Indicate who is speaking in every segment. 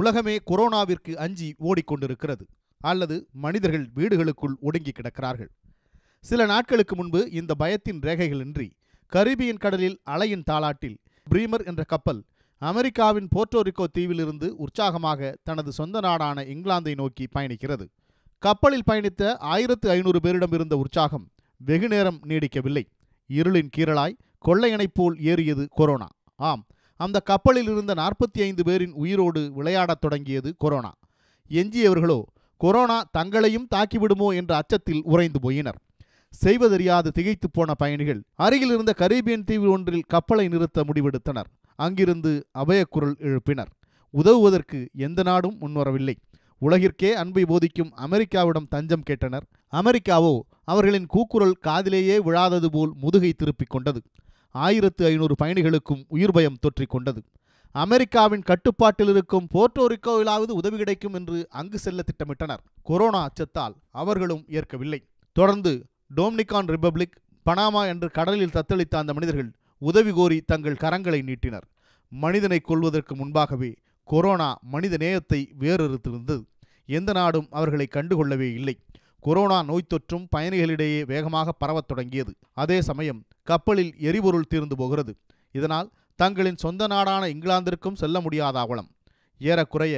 Speaker 1: உலகமே கொரோனாவிற்கு அஞ்சி ஓடிக்கொண்டிருக்கிறது அல்லது மனிதர்கள் வீடுகளுக்குள் ஒடுங்கி கிடக்கிறார்கள் சில நாட்களுக்கு முன்பு இந்த பயத்தின் ரேகைகளின்றி கரீபியன் கடலில் அலையின் தாளாட்டில் பிரீமர் என்ற கப்பல் அமெரிக்காவின் போர்ட்டோரிக்கோ தீவிலிருந்து உற்சாகமாக தனது சொந்த நாடான இங்கிலாந்தை நோக்கி பயணிக்கிறது கப்பலில் பயணித்த ஆயிரத்து ஐநூறு பேரிடம் இருந்த உற்சாகம் வெகுநேரம் நீடிக்கவில்லை இருளின் கீரலாய் கொள்ளையனைப் போல் ஏறியது கொரோனா ஆம் அந்த கப்பலில் இருந்த நாற்பத்தி ஐந்து பேரின் உயிரோடு விளையாடத் தொடங்கியது கொரோனா எஞ்சியவர்களோ கொரோனா தங்களையும் தாக்கிவிடுமோ என்ற அச்சத்தில் உறைந்து போயினர் செய்வதறியாது திகைத்து போன பயணிகள் அருகில் இருந்த கரீபியன் தீவு ஒன்றில் கப்பலை நிறுத்த முடிவெடுத்தனர் அங்கிருந்து அபயக்குரல் எழுப்பினர் உதவுவதற்கு எந்த நாடும் முன்வரவில்லை உலகிற்கே அன்பை போதிக்கும் அமெரிக்காவிடம் தஞ்சம் கேட்டனர் அமெரிக்காவோ அவர்களின் கூக்குரல் காதிலேயே விழாதது போல் முதுகை திருப்பிக் கொண்டது ஆயிரத்து ஐநூறு பயணிகளுக்கும் உயிர் பயம் தொற்றிக் கொண்டது அமெரிக்காவின் கட்டுப்பாட்டில் இருக்கும் போர்ட்டோரிக்கோவிலாவது உதவி கிடைக்கும் என்று அங்கு செல்ல திட்டமிட்டனர் கொரோனா அச்சத்தால் அவர்களும் ஏற்கவில்லை தொடர்ந்து டோம்னிகான் ரிபப்ளிக் பனாமா என்று கடலில் தத்தளித்த அந்த மனிதர்கள் உதவி கோரி தங்கள் கரங்களை நீட்டினர் மனிதனை கொள்வதற்கு முன்பாகவே கொரோனா மனித நேயத்தை வேறறுத்திருந்தது எந்த நாடும் அவர்களை கண்டுகொள்ளவே இல்லை கொரோனா நோய் தொற்றும் பயணிகளிடையே வேகமாக பரவத் தொடங்கியது அதே சமயம் கப்பலில் எரிபொருள் தீர்ந்து போகிறது இதனால் தங்களின் சொந்த நாடான இங்கிலாந்திற்கும் செல்ல முடியாத அவலம் ஏறக்குறைய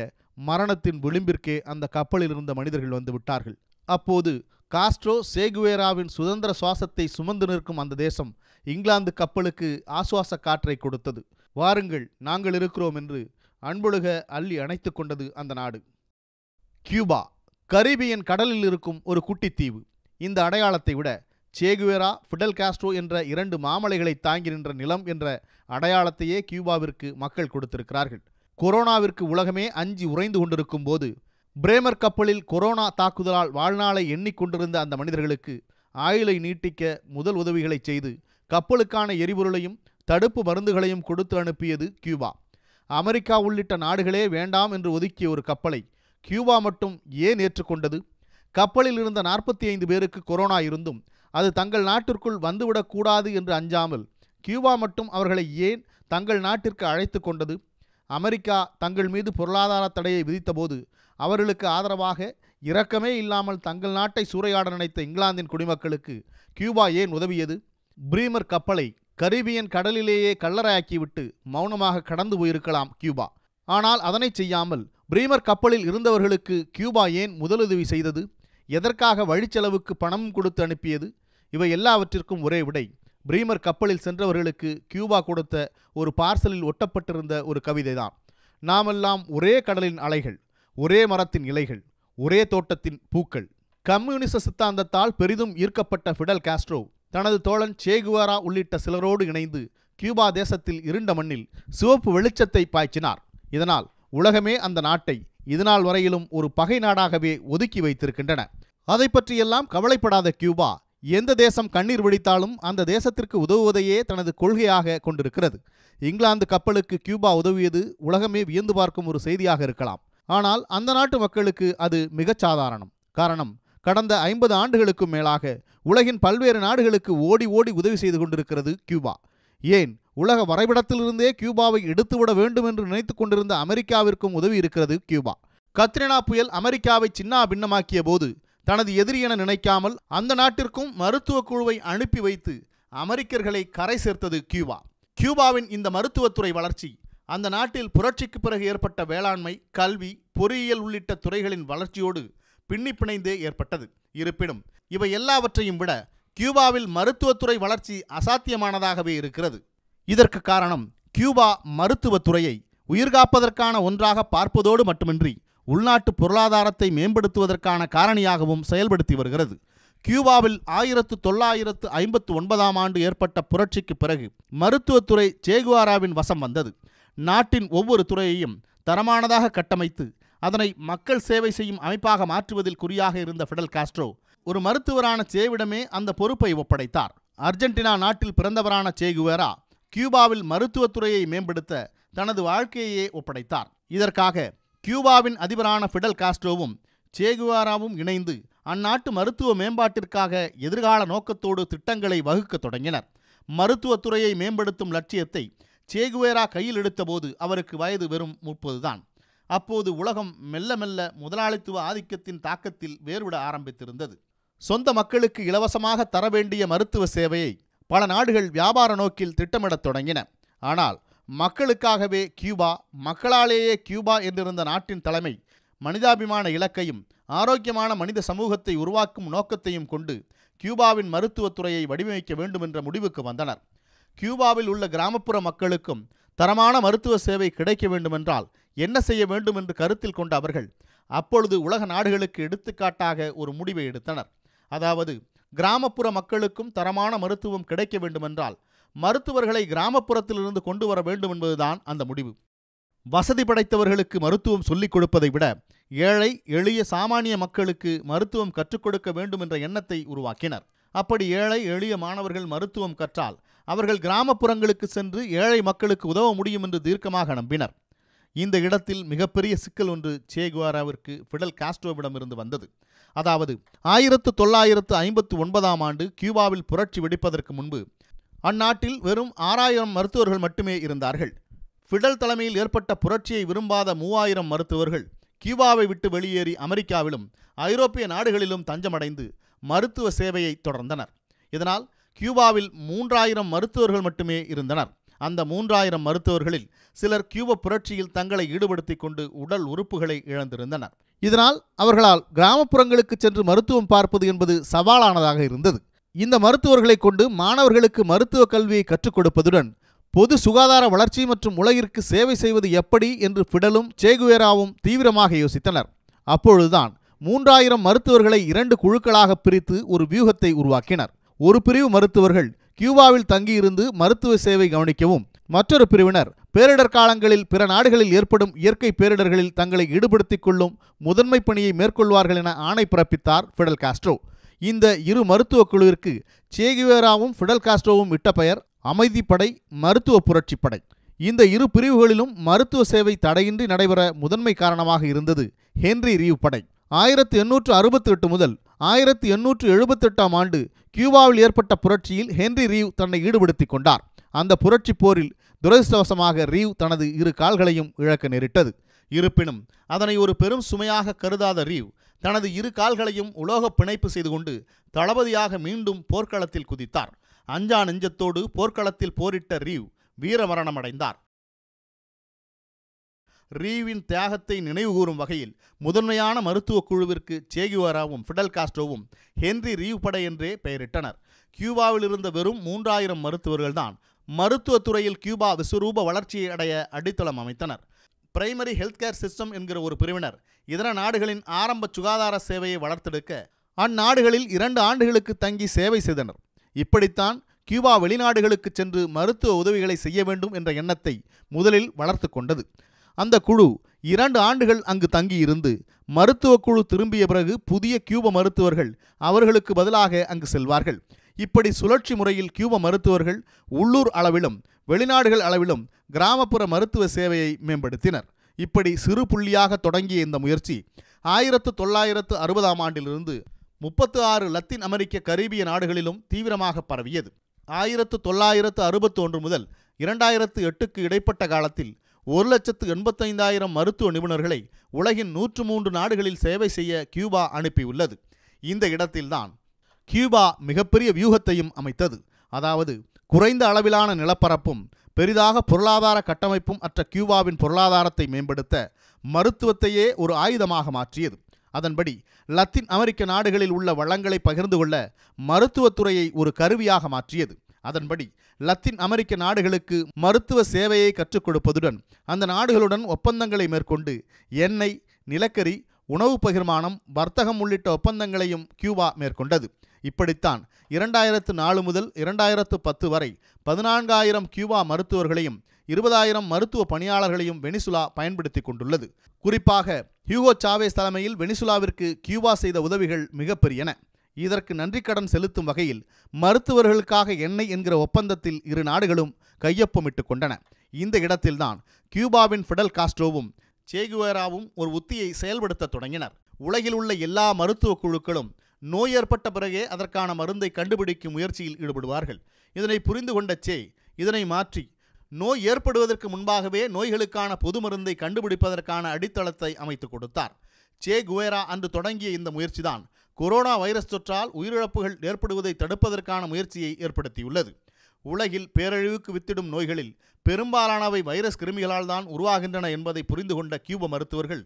Speaker 1: மரணத்தின் விளிம்பிற்கே அந்த கப்பலில் இருந்த மனிதர்கள் வந்து விட்டார்கள் அப்போது காஸ்ட்ரோ சேகுவேராவின் சுதந்திர சுவாசத்தை சுமந்து நிற்கும் அந்த தேசம் இங்கிலாந்து கப்பலுக்கு ஆசுவாச காற்றை கொடுத்தது வாருங்கள் நாங்கள் இருக்கிறோம் என்று அன்பொழுக அள்ளி அணைத்து கொண்டது அந்த நாடு கியூபா கரீபியன் கடலில் இருக்கும் ஒரு குட்டித்தீவு இந்த அடையாளத்தை விட சேகுவேரா ஃபிடல் காஸ்ட்ரோ என்ற இரண்டு மாமலைகளை தாங்கி நின்ற நிலம் என்ற அடையாளத்தையே கியூபாவிற்கு மக்கள் கொடுத்திருக்கிறார்கள் கொரோனாவிற்கு உலகமே அஞ்சி உறைந்து கொண்டிருக்கும் போது பிரேமர் கப்பலில் கொரோனா தாக்குதலால் வாழ்நாளை எண்ணிக்கொண்டிருந்த அந்த மனிதர்களுக்கு ஆயுளை நீட்டிக்க முதல் உதவிகளை செய்து கப்பலுக்கான எரிபொருளையும் தடுப்பு மருந்துகளையும் கொடுத்து அனுப்பியது கியூபா அமெரிக்கா உள்ளிட்ட நாடுகளே வேண்டாம் என்று ஒதுக்கிய ஒரு கப்பலை கியூபா மட்டும் ஏன் ஏற்றுக்கொண்டது கப்பலில் இருந்த நாற்பத்தி ஐந்து பேருக்கு கொரோனா இருந்தும் அது தங்கள் நாட்டிற்குள் வந்துவிடக்கூடாது என்று அஞ்சாமல் கியூபா மட்டும் அவர்களை ஏன் தங்கள் நாட்டிற்கு அழைத்து கொண்டது அமெரிக்கா தங்கள் மீது பொருளாதார தடையை விதித்தபோது அவர்களுக்கு ஆதரவாக இரக்கமே இல்லாமல் தங்கள் நாட்டை சூறையாட நினைத்த இங்கிலாந்தின் குடிமக்களுக்கு கியூபா ஏன் உதவியது பிரீமர் கப்பலை கரீபியன் கடலிலேயே கல்லறையாக்கிவிட்டு மௌனமாக கடந்து போயிருக்கலாம் கியூபா ஆனால் அதனை செய்யாமல் பிரீமர் கப்பலில் இருந்தவர்களுக்கு கியூபா ஏன் முதலுதவி செய்தது எதற்காக வழிச்செலவுக்கு பணம் கொடுத்து அனுப்பியது இவை எல்லாவற்றிற்கும் ஒரே விடை பிரீமர் கப்பலில் சென்றவர்களுக்கு கியூபா கொடுத்த ஒரு பார்சலில் ஒட்டப்பட்டிருந்த ஒரு கவிதைதான் நாமெல்லாம் ஒரே கடலின் அலைகள் ஒரே மரத்தின் இலைகள் ஒரே தோட்டத்தின் பூக்கள் கம்யூனிச சித்தாந்தத்தால் பெரிதும் ஈர்க்கப்பட்ட ஃபிடல் காஸ்ட்ரோ தனது தோழன் சேகுவாரா உள்ளிட்ட சிலரோடு இணைந்து கியூபா தேசத்தில் இருண்ட மண்ணில் சிவப்பு வெளிச்சத்தை பாய்ச்சினார் இதனால் உலகமே அந்த நாட்டை இதுநாள் வரையிலும் ஒரு பகை நாடாகவே ஒதுக்கி வைத்திருக்கின்றன அதை பற்றியெல்லாம் கவலைப்படாத கியூபா எந்த தேசம் கண்ணீர் வெடித்தாலும் அந்த தேசத்திற்கு உதவுவதையே தனது கொள்கையாக கொண்டிருக்கிறது இங்கிலாந்து கப்பலுக்கு கியூபா உதவியது உலகமே வியந்து பார்க்கும் ஒரு செய்தியாக இருக்கலாம் ஆனால் அந்த நாட்டு மக்களுக்கு அது மிகச் சாதாரணம் காரணம் கடந்த ஐம்பது ஆண்டுகளுக்கும் மேலாக உலகின் பல்வேறு நாடுகளுக்கு ஓடி ஓடி உதவி செய்து கொண்டிருக்கிறது கியூபா ஏன் உலக வரைபடத்திலிருந்தே கியூபாவை எடுத்துவிட வேண்டும் என்று நினைத்து கொண்டிருந்த அமெரிக்காவிற்கும் உதவி இருக்கிறது கியூபா கத்ரினா புயல் அமெரிக்காவை சின்னா பின்னமாக்கிய போது தனது எதிரி என நினைக்காமல் அந்த நாட்டிற்கும் மருத்துவ குழுவை அனுப்பி வைத்து அமெரிக்கர்களை கரை சேர்த்தது கியூபா கியூபாவின் இந்த மருத்துவத்துறை வளர்ச்சி அந்த நாட்டில் புரட்சிக்கு பிறகு ஏற்பட்ட வேளாண்மை கல்வி பொறியியல் உள்ளிட்ட துறைகளின் வளர்ச்சியோடு பின்னிப்பிணைந்தே ஏற்பட்டது இருப்பினும் இவை எல்லாவற்றையும் விட கியூபாவில் மருத்துவத்துறை வளர்ச்சி அசாத்தியமானதாகவே இருக்கிறது இதற்கு காரணம் கியூபா மருத்துவத்துறையை உயிர்காப்பதற்கான ஒன்றாக பார்ப்பதோடு மட்டுமின்றி உள்நாட்டு பொருளாதாரத்தை மேம்படுத்துவதற்கான காரணியாகவும் செயல்படுத்தி வருகிறது கியூபாவில் ஆயிரத்து தொள்ளாயிரத்து ஐம்பத்து ஒன்பதாம் ஆண்டு ஏற்பட்ட புரட்சிக்கு பிறகு மருத்துவத்துறை சேகுவாராவின் வசம் வந்தது நாட்டின் ஒவ்வொரு துறையையும் தரமானதாக கட்டமைத்து அதனை மக்கள் சேவை செய்யும் அமைப்பாக மாற்றுவதில் குறியாக இருந்த ஃபிடல் காஸ்ட்ரோ ஒரு மருத்துவரான சேவிடமே அந்த பொறுப்பை ஒப்படைத்தார் அர்ஜென்டினா நாட்டில் பிறந்தவரான சேகுவேரா கியூபாவில் மருத்துவத்துறையை மேம்படுத்த தனது வாழ்க்கையே ஒப்படைத்தார் இதற்காக கியூபாவின் அதிபரான ஃபிடல் காஸ்ட்ரோவும் சேகுவாராவும் இணைந்து அந்நாட்டு மருத்துவ மேம்பாட்டிற்காக எதிர்கால நோக்கத்தோடு திட்டங்களை வகுக்கத் தொடங்கினர் மருத்துவத்துறையை மேம்படுத்தும் லட்சியத்தை சேகுவேரா கையில் எடுத்தபோது அவருக்கு வயது வெறும் முப்பதுதான் அப்போது உலகம் மெல்ல மெல்ல முதலாளித்துவ ஆதிக்கத்தின் தாக்கத்தில் வேறுவிட ஆரம்பித்திருந்தது சொந்த மக்களுக்கு இலவசமாக தர வேண்டிய மருத்துவ சேவையை பல நாடுகள் வியாபார நோக்கில் திட்டமிடத் தொடங்கின ஆனால் மக்களுக்காகவே கியூபா மக்களாலேயே கியூபா என்றிருந்த நாட்டின் தலைமை மனிதாபிமான இலக்கையும் ஆரோக்கியமான மனித சமூகத்தை உருவாக்கும் நோக்கத்தையும் கொண்டு கியூபாவின் மருத்துவத்துறையை வடிவமைக்க வேண்டும் என்ற முடிவுக்கு வந்தனர் கியூபாவில் உள்ள கிராமப்புற மக்களுக்கும் தரமான மருத்துவ சேவை கிடைக்க வேண்டுமென்றால் என்ன செய்ய வேண்டும் என்று கருத்தில் கொண்ட அவர்கள் அப்பொழுது உலக நாடுகளுக்கு எடுத்துக்காட்டாக ஒரு முடிவை எடுத்தனர் அதாவது கிராமப்புற மக்களுக்கும் தரமான மருத்துவம் கிடைக்க வேண்டுமென்றால் மருத்துவர்களை கிராமப்புறத்திலிருந்து கொண்டு வர வேண்டும் என்பதுதான் அந்த முடிவு வசதி படைத்தவர்களுக்கு மருத்துவம் சொல்லிக் கொடுப்பதை விட ஏழை எளிய சாமானிய மக்களுக்கு மருத்துவம் கற்றுக் கொடுக்க வேண்டும் என்ற எண்ணத்தை உருவாக்கினர் அப்படி ஏழை எளிய மாணவர்கள் மருத்துவம் கற்றால் அவர்கள் கிராமப்புறங்களுக்கு சென்று ஏழை மக்களுக்கு உதவ முடியும் என்று தீர்க்கமாக நம்பினர் இந்த இடத்தில் மிகப்பெரிய சிக்கல் ஒன்று சேகுவாராவிற்கு ஃபிடல் காஸ்ட்ரோவிடமிருந்து வந்தது அதாவது ஆயிரத்து தொள்ளாயிரத்து ஐம்பத்து ஒன்பதாம் ஆண்டு கியூபாவில் புரட்சி வெடிப்பதற்கு முன்பு அந்நாட்டில் வெறும் ஆறாயிரம் மருத்துவர்கள் மட்டுமே இருந்தார்கள் ஃபிடல் தலைமையில் ஏற்பட்ட புரட்சியை விரும்பாத மூவாயிரம் மருத்துவர்கள் கியூபாவை விட்டு வெளியேறி அமெரிக்காவிலும் ஐரோப்பிய நாடுகளிலும் தஞ்சமடைந்து மருத்துவ சேவையை தொடர்ந்தனர் இதனால் கியூபாவில் மூன்றாயிரம் மருத்துவர்கள் மட்டுமே இருந்தனர் அந்த மூன்றாயிரம் மருத்துவர்களில் சிலர் கியூப புரட்சியில் தங்களை ஈடுபடுத்திக் கொண்டு உடல் உறுப்புகளை இழந்திருந்தனர் இதனால் அவர்களால் கிராமப்புறங்களுக்கு சென்று மருத்துவம் பார்ப்பது என்பது சவாலானதாக இருந்தது இந்த மருத்துவர்களை கொண்டு மாணவர்களுக்கு மருத்துவ கல்வியை கற்றுக் கொடுப்பதுடன் பொது சுகாதார வளர்ச்சி மற்றும் உலகிற்கு சேவை செய்வது எப்படி என்று பிடலும் சேகுவேராவும் தீவிரமாக யோசித்தனர் அப்பொழுதுதான் மூன்றாயிரம் மருத்துவர்களை இரண்டு குழுக்களாக பிரித்து ஒரு வியூகத்தை உருவாக்கினர் ஒரு பிரிவு மருத்துவர்கள் கியூபாவில் தங்கியிருந்து மருத்துவ சேவை கவனிக்கவும் மற்றொரு பிரிவினர் பேரிடர் காலங்களில் பிற நாடுகளில் ஏற்படும் இயற்கை பேரிடர்களில் தங்களை ஈடுபடுத்திக் கொள்ளும் முதன்மை பணியை மேற்கொள்வார்கள் என ஆணை பிறப்பித்தார் ஃபிடல் காஸ்ட்ரோ இந்த இரு மருத்துவ குழுவிற்கு சேகுவேராவும் ஃபிடல் காஸ்ட்ரோவும் இட்ட பெயர் அமைதிப்படை மருத்துவ புரட்சிப்படை இந்த இரு பிரிவுகளிலும் மருத்துவ சேவை தடையின்றி நடைபெற முதன்மை காரணமாக இருந்தது ஹென்றி ரீவ் படை ஆயிரத்தி எண்ணூற்று அறுபத்தி எட்டு முதல் ஆயிரத்தி எண்ணூற்று எழுபத்தெட்டாம் ஆண்டு கியூபாவில் ஏற்பட்ட புரட்சியில் ஹென்ரி ரீவ் தன்னை ஈடுபடுத்திக் கொண்டார் அந்த புரட்சி போரில் துரதிருஷ்டவசமாக ரீவ் தனது இரு கால்களையும் இழக்க நேரிட்டது இருப்பினும் அதனை ஒரு பெரும் சுமையாக கருதாத ரீவ் தனது இரு கால்களையும் உலோக பிணைப்பு செய்து கொண்டு தளபதியாக மீண்டும் போர்க்களத்தில் குதித்தார் அஞ்சா நெஞ்சத்தோடு போர்க்களத்தில் போரிட்ட ரீவ் வீரமரணமடைந்தார் ரீவின் தியாகத்தை நினைவுகூரும் வகையில் முதன்மையான மருத்துவ குழுவிற்கு சேகுவாராவும் ஃபிடல் காஸ்டோவும் ஹென்றி ரீவ் படை என்றே பெயரிட்டனர் கியூபாவில் இருந்த வெறும் மூன்றாயிரம் மருத்துவர்கள்தான் மருத்துவத்துறையில் கியூபா விஸ்வரூப வளர்ச்சியை அடைய அடித்தளம் அமைத்தனர் பிரைமரி ஹெல்த் கேர் சிஸ்டம் என்கிற ஒரு பிரிவினர் இதர நாடுகளின் ஆரம்ப சுகாதார சேவையை வளர்த்தெடுக்க அந்நாடுகளில் இரண்டு ஆண்டுகளுக்கு தங்கி சேவை செய்தனர் இப்படித்தான் கியூபா வெளிநாடுகளுக்கு சென்று மருத்துவ உதவிகளை செய்ய வேண்டும் என்ற எண்ணத்தை முதலில் வளர்த்து கொண்டது அந்த குழு இரண்டு ஆண்டுகள் அங்கு தங்கியிருந்து மருத்துவ குழு திரும்பிய பிறகு புதிய கியூப மருத்துவர்கள் அவர்களுக்கு பதிலாக அங்கு செல்வார்கள் இப்படி சுழற்சி முறையில் கியூப மருத்துவர்கள் உள்ளூர் அளவிலும் வெளிநாடுகள் அளவிலும் கிராமப்புற மருத்துவ சேவையை மேம்படுத்தினர் இப்படி சிறு புள்ளியாக தொடங்கிய இந்த முயற்சி ஆயிரத்து தொள்ளாயிரத்து அறுபதாம் ஆண்டிலிருந்து முப்பத்து ஆறு லத்தீன் அமெரிக்க கரீபிய நாடுகளிலும் தீவிரமாக பரவியது ஆயிரத்து தொள்ளாயிரத்து அறுபத்தி ஒன்று முதல் இரண்டாயிரத்து எட்டுக்கு இடைப்பட்ட காலத்தில் ஒரு லட்சத்து எண்பத்தைந்தாயிரம் மருத்துவ நிபுணர்களை உலகின் நூற்று மூன்று நாடுகளில் சேவை செய்ய கியூபா அனுப்பியுள்ளது இந்த இடத்தில்தான் கியூபா மிகப்பெரிய வியூகத்தையும் அமைத்தது அதாவது குறைந்த அளவிலான நிலப்பரப்பும் பெரிதாக பொருளாதார கட்டமைப்பும் அற்ற கியூபாவின் பொருளாதாரத்தை மேம்படுத்த மருத்துவத்தையே ஒரு ஆயுதமாக மாற்றியது அதன்படி லத்தீன் அமெரிக்க நாடுகளில் உள்ள வளங்களை பகிர்ந்து கொள்ள மருத்துவத்துறையை ஒரு கருவியாக மாற்றியது அதன்படி லத்தின் அமெரிக்க நாடுகளுக்கு மருத்துவ சேவையை கற்றுக் கொடுப்பதுடன் அந்த நாடுகளுடன் ஒப்பந்தங்களை மேற்கொண்டு எண்ணெய் நிலக்கரி உணவு பகிர்மானம் வர்த்தகம் உள்ளிட்ட ஒப்பந்தங்களையும் கியூபா மேற்கொண்டது இப்படித்தான் இரண்டாயிரத்து நாலு முதல் இரண்டாயிரத்து பத்து வரை பதினான்காயிரம் கியூபா மருத்துவர்களையும் இருபதாயிரம் மருத்துவ பணியாளர்களையும் வெனிசுலா பயன்படுத்தி கொண்டுள்ளது குறிப்பாக ஹியூகோ சாவேஸ் தலைமையில் வெனிசுலாவிற்கு கியூபா செய்த உதவிகள் மிகப்பெரியன இதற்கு நன்றி கடன் செலுத்தும் வகையில் மருத்துவர்களுக்காக எண்ணெய் என்கிற ஒப்பந்தத்தில் இரு நாடுகளும் கையொப்பமிட்டு கொண்டன இந்த இடத்தில்தான் கியூபாவின் ஃபிடல் காஸ்ட்ரோவும் சேகுவேராவும் ஒரு உத்தியை செயல்படுத்த தொடங்கினர் உலகில் உள்ள எல்லா மருத்துவ குழுக்களும் நோய் ஏற்பட்ட பிறகே அதற்கான மருந்தை கண்டுபிடிக்கும் முயற்சியில் ஈடுபடுவார்கள் இதனை புரிந்து கொண்ட சே இதனை மாற்றி நோய் ஏற்படுவதற்கு முன்பாகவே நோய்களுக்கான பொது மருந்தை கண்டுபிடிப்பதற்கான அடித்தளத்தை அமைத்து கொடுத்தார் சே குவேரா அன்று தொடங்கிய இந்த முயற்சிதான் கொரோனா வைரஸ் தொற்றால் உயிரிழப்புகள் ஏற்படுவதை தடுப்பதற்கான முயற்சியை ஏற்படுத்தியுள்ளது உலகில் பேரழிவுக்கு வித்திடும் நோய்களில் பெரும்பாலானவை வைரஸ் கிருமிகளால் தான் உருவாகின்றன என்பதை புரிந்து கொண்ட கியூப மருத்துவர்கள்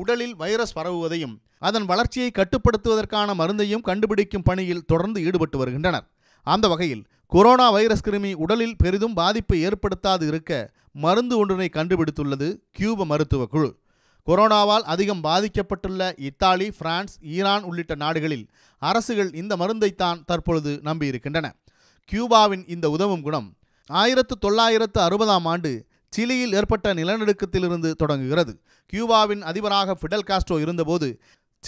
Speaker 1: உடலில் வைரஸ் பரவுவதையும் அதன் வளர்ச்சியை கட்டுப்படுத்துவதற்கான மருந்தையும் கண்டுபிடிக்கும் பணியில் தொடர்ந்து ஈடுபட்டு வருகின்றனர் அந்த வகையில் கொரோனா வைரஸ் கிருமி உடலில் பெரிதும் பாதிப்பை ஏற்படுத்தாது இருக்க மருந்து ஒன்றினை கண்டுபிடித்துள்ளது கியூப மருத்துவ குழு கொரோனாவால் அதிகம் பாதிக்கப்பட்டுள்ள இத்தாலி பிரான்ஸ் ஈரான் உள்ளிட்ட நாடுகளில் அரசுகள் இந்த மருந்தைத்தான் தற்பொழுது நம்பியிருக்கின்றன கியூபாவின் இந்த உதவும் குணம் ஆயிரத்து தொள்ளாயிரத்து அறுபதாம் ஆண்டு சிலியில் ஏற்பட்ட நிலநடுக்கத்திலிருந்து தொடங்குகிறது கியூபாவின் அதிபராக ஃபிடல் காஸ்ட்ரோ இருந்தபோது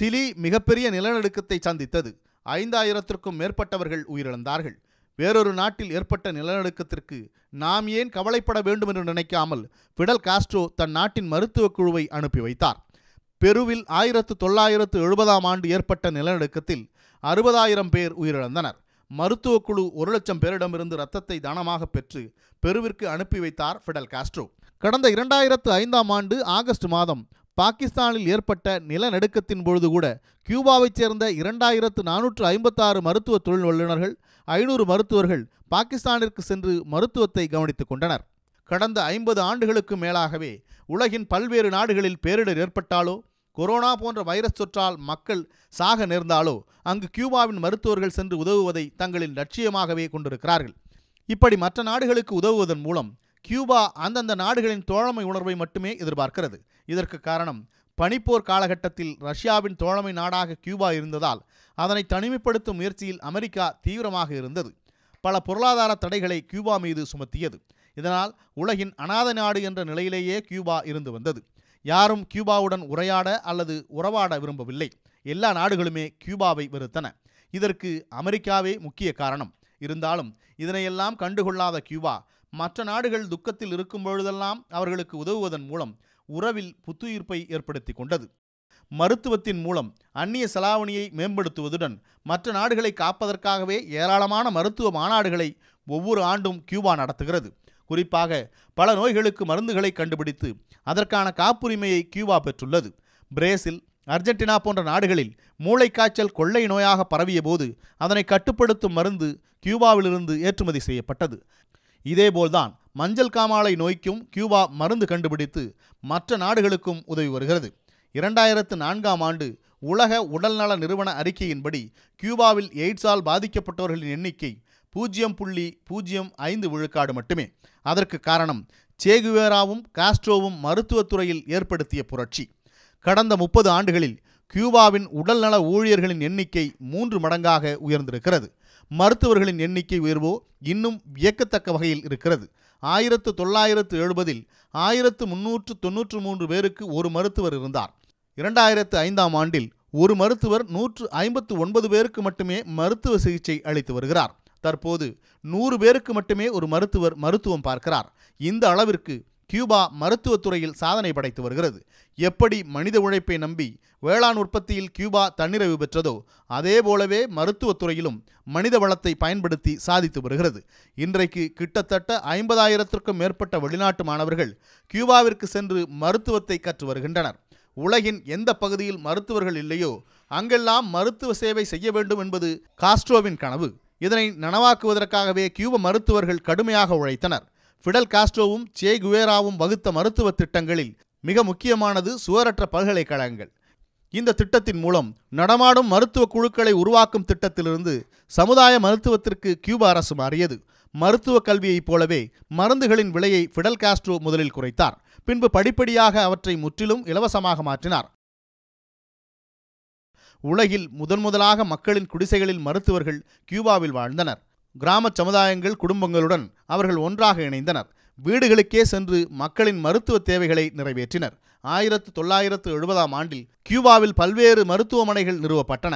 Speaker 1: சிலி மிகப்பெரிய நிலநடுக்கத்தை சந்தித்தது ஐந்தாயிரத்திற்கும் மேற்பட்டவர்கள் உயிரிழந்தார்கள் வேறொரு நாட்டில் ஏற்பட்ட நிலநடுக்கத்திற்கு நாம் ஏன் கவலைப்பட வேண்டும் என்று நினைக்காமல் பிடல் காஸ்ட்ரோ தன் நாட்டின் மருத்துவ குழுவை அனுப்பி வைத்தார் பெருவில் ஆயிரத்து தொள்ளாயிரத்து எழுபதாம் ஆண்டு ஏற்பட்ட நிலநடுக்கத்தில் அறுபதாயிரம் பேர் உயிரிழந்தனர் மருத்துவ குழு ஒரு லட்சம் பேரிடமிருந்து ரத்தத்தை தானமாக பெற்று பெருவிற்கு அனுப்பி வைத்தார் ஃபிடல் காஸ்ட்ரோ கடந்த இரண்டாயிரத்து ஐந்தாம் ஆண்டு ஆகஸ்ட் மாதம் பாகிஸ்தானில் ஏற்பட்ட நிலநடுக்கத்தின் பொழுது கூட கியூபாவைச் சேர்ந்த இரண்டாயிரத்து நானூற்று ஐம்பத்தாறு மருத்துவ தொழில் வல்லுநர்கள் ஐநூறு மருத்துவர்கள் பாகிஸ்தானிற்கு சென்று மருத்துவத்தை கவனித்துக் கொண்டனர் கடந்த ஐம்பது ஆண்டுகளுக்கு மேலாகவே உலகின் பல்வேறு நாடுகளில் பேரிடர் ஏற்பட்டாலோ கொரோனா போன்ற வைரஸ் தொற்றால் மக்கள் சாக நேர்ந்தாலோ அங்கு கியூபாவின் மருத்துவர்கள் சென்று உதவுவதை தங்களின் லட்சியமாகவே கொண்டிருக்கிறார்கள் இப்படி மற்ற நாடுகளுக்கு உதவுவதன் மூலம் கியூபா அந்தந்த நாடுகளின் தோழமை உணர்வை மட்டுமே எதிர்பார்க்கிறது இதற்கு காரணம் பனிப்போர் காலகட்டத்தில் ரஷ்யாவின் தோழமை நாடாக கியூபா இருந்ததால் அதனை தனிமைப்படுத்தும் முயற்சியில் அமெரிக்கா தீவிரமாக இருந்தது பல பொருளாதார தடைகளை கியூபா மீது சுமத்தியது இதனால் உலகின் அநாத நாடு என்ற நிலையிலேயே கியூபா இருந்து வந்தது யாரும் கியூபாவுடன் உரையாட அல்லது உறவாட விரும்பவில்லை எல்லா நாடுகளுமே கியூபாவை வெறுத்தன இதற்கு அமெரிக்காவே முக்கிய காரணம் இருந்தாலும் இதனையெல்லாம் கண்டுகொள்ளாத கியூபா மற்ற நாடுகள் துக்கத்தில் இருக்கும் பொழுதெல்லாம் அவர்களுக்கு உதவுவதன் மூலம் உறவில் புத்துயிர்ப்பை ஏற்படுத்தி கொண்டது மருத்துவத்தின் மூலம் அந்நிய செலாவணியை மேம்படுத்துவதுடன் மற்ற நாடுகளை காப்பதற்காகவே ஏராளமான மருத்துவ மாநாடுகளை ஒவ்வொரு ஆண்டும் கியூபா நடத்துகிறது குறிப்பாக பல நோய்களுக்கு மருந்துகளை கண்டுபிடித்து அதற்கான காப்புரிமையை கியூபா பெற்றுள்ளது பிரேசில் அர்ஜென்டினா போன்ற நாடுகளில் மூளைக்காய்ச்சல் கொள்ளை நோயாக பரவிய போது அதனை கட்டுப்படுத்தும் மருந்து கியூபாவிலிருந்து ஏற்றுமதி செய்யப்பட்டது இதேபோல்தான் மஞ்சள் காமாலை நோய்க்கும் கியூபா மருந்து கண்டுபிடித்து மற்ற நாடுகளுக்கும் உதவி வருகிறது இரண்டாயிரத்து நான்காம் ஆண்டு உலக உடல்நல நிறுவன அறிக்கையின்படி கியூபாவில் எய்ட்ஸால் பாதிக்கப்பட்டவர்களின் எண்ணிக்கை பூஜ்ஜியம் புள்ளி பூஜ்ஜியம் ஐந்து விழுக்காடு மட்டுமே அதற்கு காரணம் சேகுவேராவும் காஸ்ட்ரோவும் மருத்துவத்துறையில் ஏற்படுத்திய புரட்சி கடந்த முப்பது ஆண்டுகளில் கியூபாவின் உடல்நல ஊழியர்களின் எண்ணிக்கை மூன்று மடங்காக உயர்ந்திருக்கிறது மருத்துவர்களின் எண்ணிக்கை உயர்வோ இன்னும் வியக்கத்தக்க வகையில் இருக்கிறது ஆயிரத்து தொள்ளாயிரத்து எழுபதில் ஆயிரத்து முன்னூற்று தொன்னூற்று மூன்று பேருக்கு ஒரு மருத்துவர் இருந்தார் இரண்டாயிரத்து ஐந்தாம் ஆண்டில் ஒரு மருத்துவர் நூற்று ஐம்பத்து ஒன்பது பேருக்கு மட்டுமே மருத்துவ சிகிச்சை அளித்து வருகிறார் தற்போது நூறு பேருக்கு மட்டுமே ஒரு மருத்துவர் மருத்துவம் பார்க்கிறார் இந்த அளவிற்கு கியூபா மருத்துவத்துறையில் சாதனை படைத்து வருகிறது எப்படி மனித உழைப்பை நம்பி வேளாண் உற்பத்தியில் கியூபா தன்னிறைவு பெற்றதோ அதேபோலவே மருத்துவத்துறையிலும் மனித வளத்தை பயன்படுத்தி சாதித்து வருகிறது இன்றைக்கு கிட்டத்தட்ட ஐம்பதாயிரத்திற்கும் மேற்பட்ட வெளிநாட்டு மாணவர்கள் கியூபாவிற்கு சென்று மருத்துவத்தை கற்று வருகின்றனர் உலகின் எந்த பகுதியில் மருத்துவர்கள் இல்லையோ அங்கெல்லாம் மருத்துவ சேவை செய்ய வேண்டும் என்பது காஸ்ட்ரோவின் கனவு இதனை நனவாக்குவதற்காகவே கியூப மருத்துவர்கள் கடுமையாக உழைத்தனர் ஃபிடல் காஸ்ட்ரோவும் சே குவேராவும் வகுத்த மருத்துவ திட்டங்களில் மிக முக்கியமானது சுவரற்ற பல்கலைக்கழகங்கள் இந்த திட்டத்தின் மூலம் நடமாடும் மருத்துவ குழுக்களை உருவாக்கும் திட்டத்திலிருந்து சமுதாய மருத்துவத்திற்கு கியூபா அரசு மாறியது மருத்துவ கல்வியைப் போலவே மருந்துகளின் விலையை ஃபிடல் காஸ்ட்ரோ முதலில் குறைத்தார் பின்பு படிப்படியாக அவற்றை முற்றிலும் இலவசமாக மாற்றினார் உலகில் முதன்முதலாக மக்களின் குடிசைகளில் மருத்துவர்கள் கியூபாவில் வாழ்ந்தனர் கிராம சமுதாயங்கள் குடும்பங்களுடன் அவர்கள் ஒன்றாக இணைந்தனர் வீடுகளுக்கே சென்று மக்களின் மருத்துவ தேவைகளை நிறைவேற்றினர் ஆயிரத்து தொள்ளாயிரத்து எழுபதாம் ஆண்டில் கியூபாவில் பல்வேறு மருத்துவமனைகள் நிறுவப்பட்டன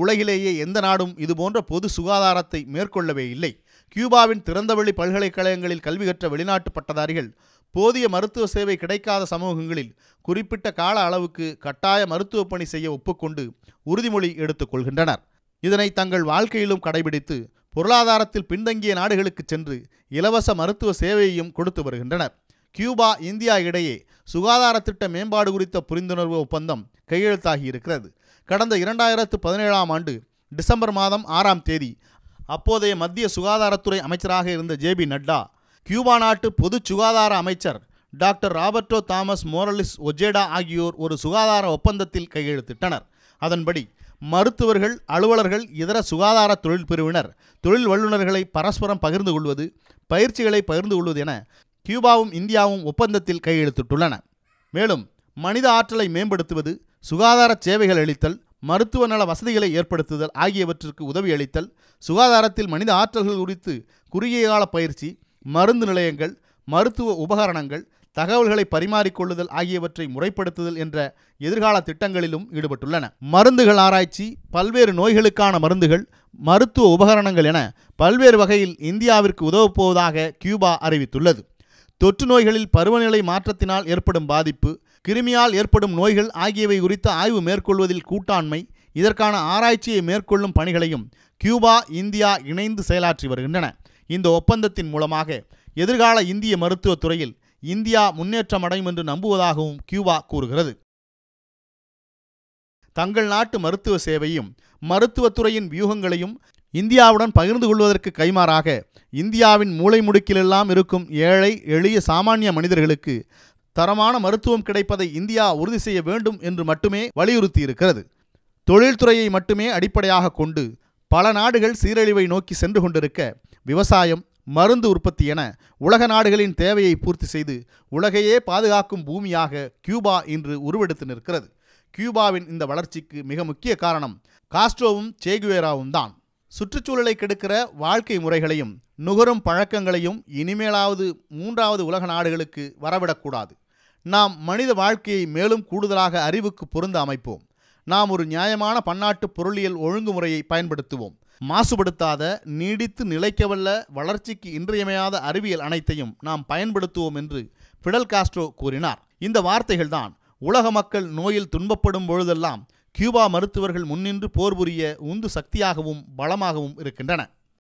Speaker 1: உலகிலேயே எந்த நாடும் இதுபோன்ற பொது சுகாதாரத்தை மேற்கொள்ளவே இல்லை கியூபாவின் திறந்தவெளி பல்கலைக்கழகங்களில் கல்வி கற்ற வெளிநாட்டு பட்டதாரிகள் போதிய மருத்துவ சேவை கிடைக்காத சமூகங்களில் குறிப்பிட்ட கால அளவுக்கு கட்டாய மருத்துவ பணி செய்ய ஒப்புக்கொண்டு உறுதிமொழி எடுத்துக்கொள்கின்றனர் இதனை தங்கள் வாழ்க்கையிலும் கடைபிடித்து பொருளாதாரத்தில் பின்தங்கிய நாடுகளுக்கு சென்று இலவச மருத்துவ சேவையையும் கொடுத்து வருகின்றனர் கியூபா இந்தியா இடையே சுகாதார திட்ட மேம்பாடு குறித்த புரிந்துணர்வு ஒப்பந்தம் கையெழுத்தாகி இருக்கிறது கடந்த இரண்டாயிரத்து பதினேழாம் ஆண்டு டிசம்பர் மாதம் ஆறாம் தேதி அப்போதைய மத்திய சுகாதாரத்துறை அமைச்சராக இருந்த ஜே பி நட்டா கியூபா நாட்டு பொது சுகாதார அமைச்சர் doctor Roberto Tomas Morales Ojeda ஆகியோர் ஒரு சுகாதார ஒப்பந்தத்தில் கையெழுத்திட்டனர் அதன்படி மருத்துவர்கள் அலுவலர்கள் இதர சுகாதார தொழில் பிரிவினர் தொழில் வல்லுநர்களை பரஸ்பரம் பகிர்ந்து கொள்வது பயிற்சிகளை பகிர்ந்து கொள்வது என கியூபாவும் இந்தியாவும் ஒப்பந்தத்தில் கையெழுத்திட்டுள்ளன மேலும் மனித ஆற்றலை மேம்படுத்துவது சுகாதார சேவைகள் அளித்தல் மருத்துவ நல வசதிகளை ஏற்படுத்துதல் ஆகியவற்றிற்கு உதவி அளித்தல் சுகாதாரத்தில் மனித ஆற்றல்கள் குறித்து குறுகிய கால பயிற்சி மருந்து நிலையங்கள் மருத்துவ உபகரணங்கள் தகவல்களை பரிமாறிக்கொள்ளுதல் ஆகியவற்றை முறைப்படுத்துதல் என்ற எதிர்கால திட்டங்களிலும் ஈடுபட்டுள்ளன மருந்துகள் ஆராய்ச்சி பல்வேறு நோய்களுக்கான மருந்துகள் மருத்துவ உபகரணங்கள் என பல்வேறு வகையில் இந்தியாவிற்கு உதவப்போவதாக கியூபா அறிவித்துள்ளது தொற்று நோய்களில் பருவநிலை மாற்றத்தினால் ஏற்படும் பாதிப்பு கிருமியால் ஏற்படும் நோய்கள் ஆகியவை குறித்த ஆய்வு மேற்கொள்வதில் கூட்டாண்மை இதற்கான ஆராய்ச்சியை மேற்கொள்ளும் பணிகளையும் கியூபா இந்தியா இணைந்து செயலாற்றி வருகின்றன இந்த ஒப்பந்தத்தின் மூலமாக எதிர்கால இந்திய மருத்துவத் துறையில் இந்தியா முன்னேற்றம் அடையும் என்று நம்புவதாகவும் கியூபா கூறுகிறது தங்கள் நாட்டு மருத்துவ சேவையும் மருத்துவத்துறையின் வியூகங்களையும் இந்தியாவுடன் பகிர்ந்து கொள்வதற்கு கைமாறாக இந்தியாவின் மூளை முடுக்கிலெல்லாம் இருக்கும் ஏழை எளிய சாமானிய மனிதர்களுக்கு தரமான மருத்துவம் கிடைப்பதை இந்தியா உறுதி செய்ய வேண்டும் என்று மட்டுமே வலியுறுத்தியிருக்கிறது தொழில்துறையை மட்டுமே அடிப்படையாக கொண்டு பல நாடுகள் சீரழிவை நோக்கி சென்று கொண்டிருக்க விவசாயம் மருந்து உற்பத்தி என உலக நாடுகளின் தேவையை பூர்த்தி செய்து உலகையே பாதுகாக்கும் பூமியாக கியூபா இன்று உருவெடுத்து நிற்கிறது கியூபாவின் இந்த வளர்ச்சிக்கு மிக முக்கிய காரணம் காஸ்ட்ரோவும் சேகுவேராவும் தான் சுற்றுச்சூழலை கெடுக்கிற வாழ்க்கை முறைகளையும் நுகரும் பழக்கங்களையும் இனிமேலாவது மூன்றாவது உலக நாடுகளுக்கு வரவிடக்கூடாது நாம் மனித வாழ்க்கையை மேலும் கூடுதலாக அறிவுக்கு பொருந்த அமைப்போம் நாம் ஒரு நியாயமான பன்னாட்டு பொருளியல் ஒழுங்குமுறையை பயன்படுத்துவோம் மாசுபடுத்தாத நீடித்து நிலைக்கவல்ல வளர்ச்சிக்கு இன்றியமையாத அறிவியல் அனைத்தையும் நாம் பயன்படுத்துவோம் என்று பிடல் காஸ்ட்ரோ கூறினார் இந்த வார்த்தைகள்தான் உலக மக்கள் நோயில் துன்பப்படும் பொழுதெல்லாம் கியூபா மருத்துவர்கள் முன்னின்று போர் புரிய உந்து சக்தியாகவும் பலமாகவும் இருக்கின்றன